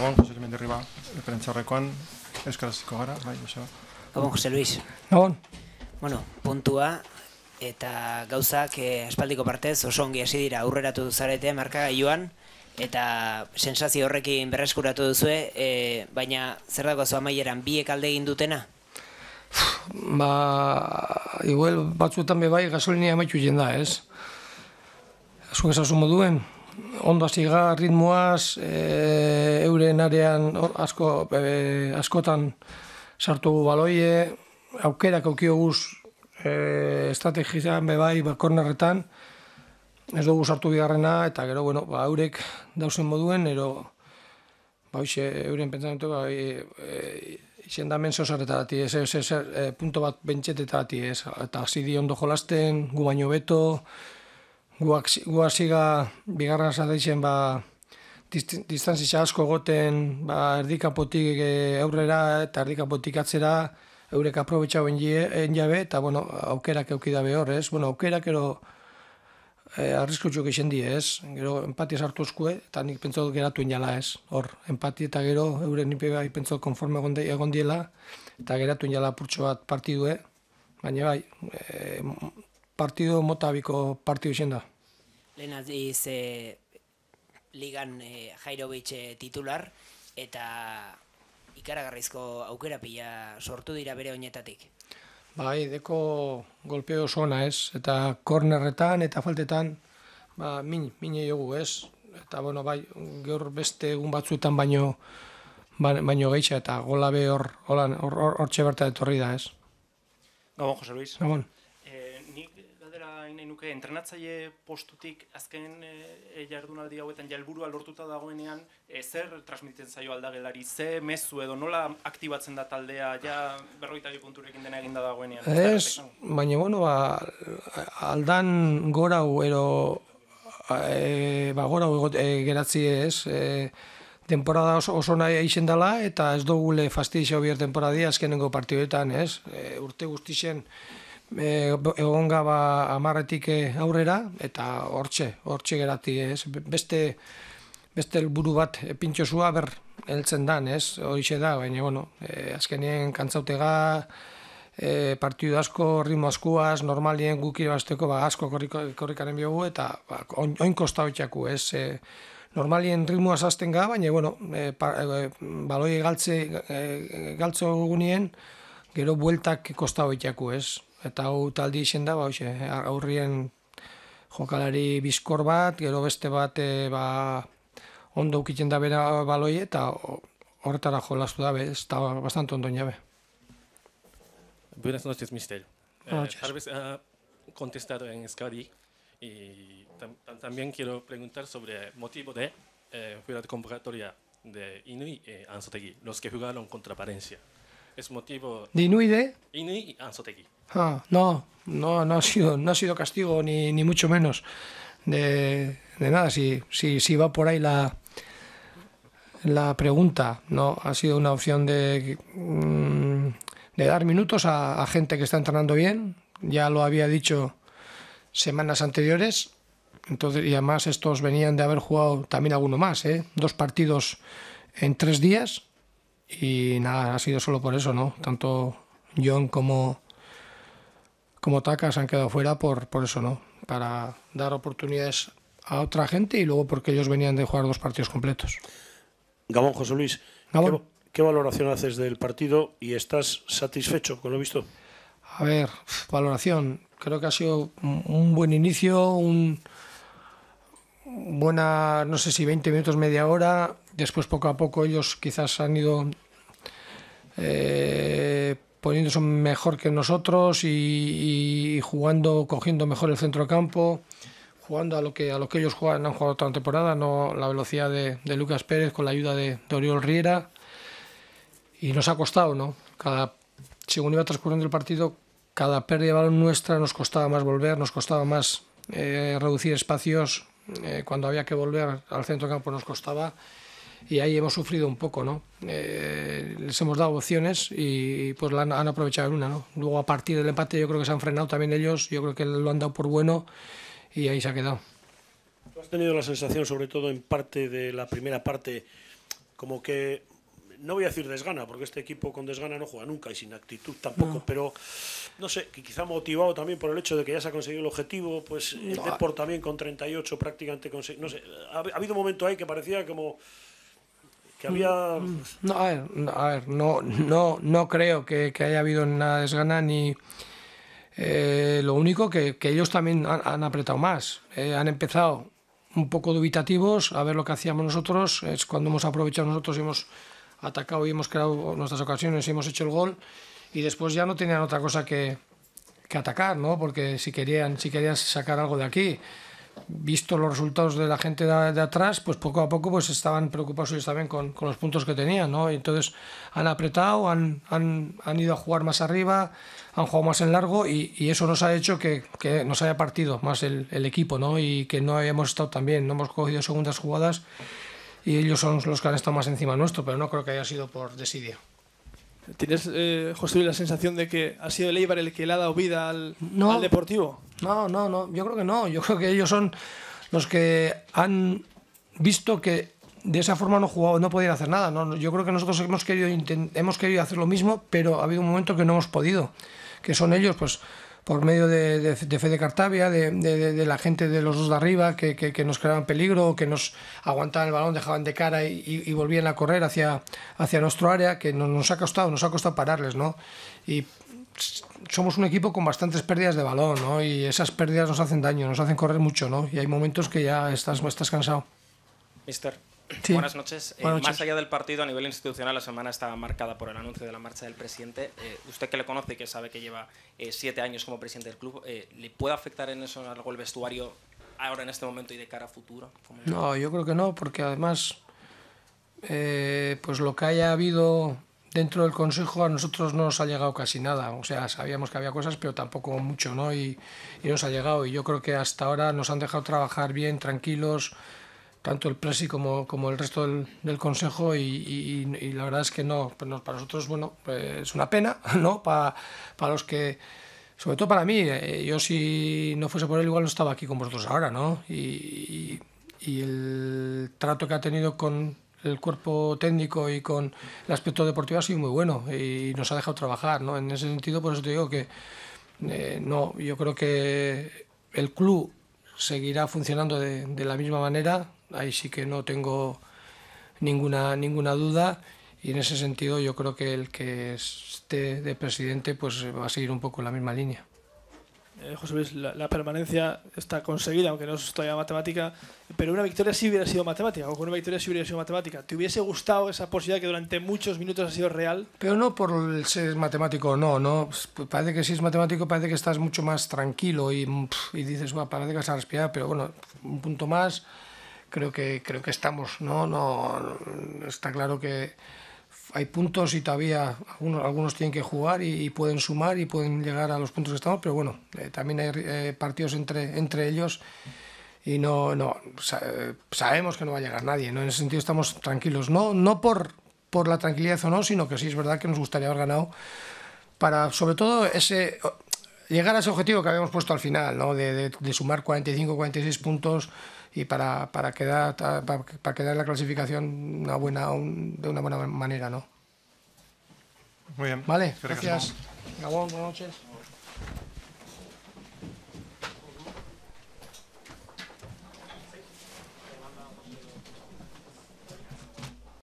Gabon, Jose Jimen derriba, prentxarrekoan, euskaraziko gara, bai, Joseba. Gabon, José Luis. Gabon. Bueno, puntua, eta gauzak eh, aspaldiko partez oso ongi hasi dira aurreratu duzarete Marka, joan eta sensazio horrekin berreskuratu duzue eh, baina zer dago zu amaieran Bi alde egin dutena ba igual batzuetan be bai gasolina amaitu jenda ez zuek moduen ondo ziga ritmoaz, eh, euren arean asko, eh, askotan sartu baloie, aukerak aukio guz e, eh, estrategizan bebai korneretan, ba, ez dugu sartu bigarrena, eta gero, bueno, ba, eurek dausen moduen, ero, ba, hoxe, euren pentsamentu, ba, e, e, izen da menso zarretarati, punto bat ez, eta zidi ondo jolasten, gu baino beto, guaziga bigarra zaleixen ba distantzi asko egoten ba erdikapotik e, aurrera eta erdikapotik atzera eurek aprobetxa hoen jabe eta bueno aukerak eduki da behor ez bueno aukerak ero e, arrisku jo ez gero empatia sartu esku eta nik pentsatu geratu inala ez hor empatia eta gero euren nipi bai pentsatu konforme egon diela eta geratu inala purtsu bat partidue baina bai e, partido motabiko partido izan da? Lehen aziz, e, eh, ligan e, titular, eta ikaragarrizko aukera pila sortu dira bere oinetatik. Bai, deko golpe oso ez, eta kornerretan eta faltetan, ba, min, min jogu ez, eta bueno, bai, gaur beste egun batzuetan baino, ba, baino gehiago, eta gola hor, hor, hor, etorri da ez. Gabon, José Luis. Gabon esan nahi entrenatzaile postutik azken e, jardunaldi hauetan jalburua lortuta dagoenean e, zer transmititzen zaio aldagelari ze mezu edo nola aktibatzen da taldea ja berroita jo punturekin dena eginda dagoenean Ez, baina bueno ba, aldan gora u ero e, ba, gora egot, e, geratzi ez e, Temporada oso, oso nahi eixen dela, eta ez dugule fastidixeo bier temporadia azkenengo partioetan, ez? urte guztixen, e, egon gaba amarretik eh, aurrera, eta hortxe, hortxe gerati, ez? Beste, beste buru bat eh, pintxosua zua ber, heltzen dan, ez? Horixe da, baina, bueno, e, azkenien kantzautega, e, partidu asko, ritmo askuaz, normalien guki basteko, ba, asko korrikaren biogu, eta ba, oin, kosta ez? normalien ritmoa zazten ga, baina, bueno, e, baloi galtze, e, galtze gero bueltak kosta hoitxaku, ez? Eta hau taldi izen da, ba, hoxe, aurrien jokalari bizkor bat, gero beste bat e, ba, ondo ukitzen da bera baloi eta horretara jolastu da, ez da bastante ondo Buenas noches, mister. Buenas noches. Eh, vez ha contestado en Euskadi y también quiero preguntar sobre motivo de eh, fuera de convocatoria de Inui y eh, Anzotegui, los que jugaron contra Valencia. Es motivo. ¿De Ah, no, no, no ha sido, no ha sido castigo, ni, ni mucho menos. De, de nada, si, si, si va por ahí la, la pregunta, ¿no? Ha sido una opción de, mm, de dar minutos a, a, gente que está entrenando bien. Ya lo había dicho semanas anteriores. Entonces, y además estos venían de haber jugado también alguno más, ¿eh? dos partidos en tres días. Y nada, ha sido solo por eso, ¿no? Tanto John como, como han quedado fuera por, por eso, ¿no? Para dar oportunidades a otra gente y luego porque ellos venían de jugar dos partidos completos. Gabón, José Luis. ¿qué, valoración haces del partido y estás satisfecho con lo visto? A ver, valoración. Creo que ha sido un buen inicio, un buena, no sé si 20 minutos, media hora. Después poco a poco ellos quizás han ido eh, poniéndose mejor que nosotros y, jugando, cogiendo mejor el centrocampo, jugando a lo que a lo que ellos han jugado toda la temporada, no la velocidad de, Lucas Pérez con la ayuda de, Oriol Riera. Y nos ha costado, ¿no? Cada, según iba transcurriendo el partido, cada pérdida de balón nuestra nos costaba más volver, nos costaba más eh, reducir espacios. Eh, cuando había que volver al centro campo, nos costaba y ahí hemos sufrido un poco, ¿no? Eh, les hemos dado opciones y pues la han, aprovechado una, ¿no? Luego a partir del empate yo creo que se han frenado también ellos, yo creo que lo han dado por bueno y ahí se ha quedado. ¿Tú has tenido la sensación, sobre todo en parte de la primera parte, como que no voy a decir desgana, porque este equipo con desgana no juega nunca y sin actitud tampoco, pero no sé, quizá motivado también por el hecho de que ya se ha conseguido el objetivo, pues el deporte también con 38 prácticamente, no sé, ha habido un momento ahí que parecía como Mm, no, a no, no, creo que, haya habido nada desgana ni... Eh, lo único que, ellos también han, apretado más. Eh, han empezado un poco dubitativos a ver lo que hacíamos nosotros. Es cuando hemos aprovechado nosotros y hemos atacado y hemos creado nuestras ocasiones y hemos hecho el gol. Y después ya no tenían otra cosa que, que atacar, ¿no? Porque si querían, si querían sacar algo de aquí visto los resultados de la gente de, atrás, pues poco a poco pues estaban preocupados ellos también con, con los puntos que tenían, ¿no? Entonces han apretado, han, han, han, ido a jugar más arriba, han jugado más en largo y, y eso nos ha hecho que, que, nos haya partido más el, el equipo, ¿no? Y que no hayamos estado tan bien, no hemos cogido segundas jugadas y ellos son los que han estado más encima nuestro, pero no creo que haya sido por desidia. ¿Tienes, eh, José, la sensación de que ha sido el Eibar el que le ha dado vida al, no, al Deportivo? No, no, no, yo creo que no. Yo creo que ellos son los que han visto que de esa forma no jugaba, no podían hacer nada. ¿no? Yo creo que nosotros hemos querido, hemos querido hacer lo mismo, pero ha habido un momento que no hemos podido. Que son ellos, pues, por medio de, de, de Fede Cartavia, de, la gente de los dos de arriba, que, nos creaban peligro, que nos aguantaban el balón, dejaban de cara y, volvían a correr hacia, hacia nuestro área, que nos, nos, ha costado, nos ha costado pararles, ¿no? Y somos un equipo con bastantes pérdidas de balón, ¿no? Y esas pérdidas nos hacen daño, nos hacen correr mucho, ¿no? Y hay momentos que ya estás, estás cansado. Mister, buenas, noches. Eh, más allá del partido, a nivel institucional, la semana está marcada por el anuncio de la marcha del presidente. Eh, usted que le conoce y que sabe que lleva eh, siete años como presidente del club, ¿le puede afectar en eso algo el vestuario ahora en este momento y de cara a futuro? No, yo creo que no, porque además, pues lo que haya habido dentro del Consejo a nosotros no nos ha llegado casi nada. O sea, sabíamos que había cosas, pero tampoco mucho, ¿no? Y, y, nos ha llegado. Y yo creo que hasta ahora nos han dejado trabajar bien, tranquilos, tanto el Presi como, como el resto del, Consejo. Y, y, la verdad es que no, pues para nosotros, bueno, eh, es una pena, ¿no? Para, para los que. Sobre todo para mí, eh, yo si no fuese por él igual no estaba aquí con vosotros ahora, ¿no? Y, y el trato que ha tenido con, el cuerpo técnico y con el aspecto deportivo ha sido muy bueno y nos ha dejado trabajar, ¿no? En ese sentido, por eso te digo que eh, no, yo creo que el club seguirá funcionando de, la misma manera, ahí sí que no tengo ninguna, ninguna duda y en ese sentido yo creo que el que esté de presidente pues va a seguir un poco la misma línea. Eh, José Luis, la, permanencia está conseguida, aunque no es todavía matemática, pero una victoria sí hubiera sido matemática, o con una victoria sí hubiera sido matemática. ¿Te hubiese gustado esa posibilidad que durante muchos minutos ha sido real? Pero no por ser matemático, no, no. Pues, pues, parece que si es matemático, parece que estás mucho más tranquilo y, dices, bueno, parece que vas a pero bueno, un punto más, creo que, creo que estamos, ¿no? No, está claro que hay puntos y todavía algunos, algunos tienen que jugar y, pueden sumar y pueden llegar a los puntos que estamos, pero bueno, eh, también hay eh, partidos entre, entre ellos y no, no sabemos que no va a llegar nadie, ¿no? En ese sentido estamos tranquilos, no, no por, por la tranquilidad o no, sino que sí es verdad que nos gustaría haber ganado para, sobre todo, ese llegar a ese objetivo que habíamos puesto al final, ¿no? De, de sumar 45, 46 puntos y para, para, quedar, para, quedar la clasificación una buena, de una buena manera. ¿no? Muy bien. Vale, gracias. Gabón, buenas noches.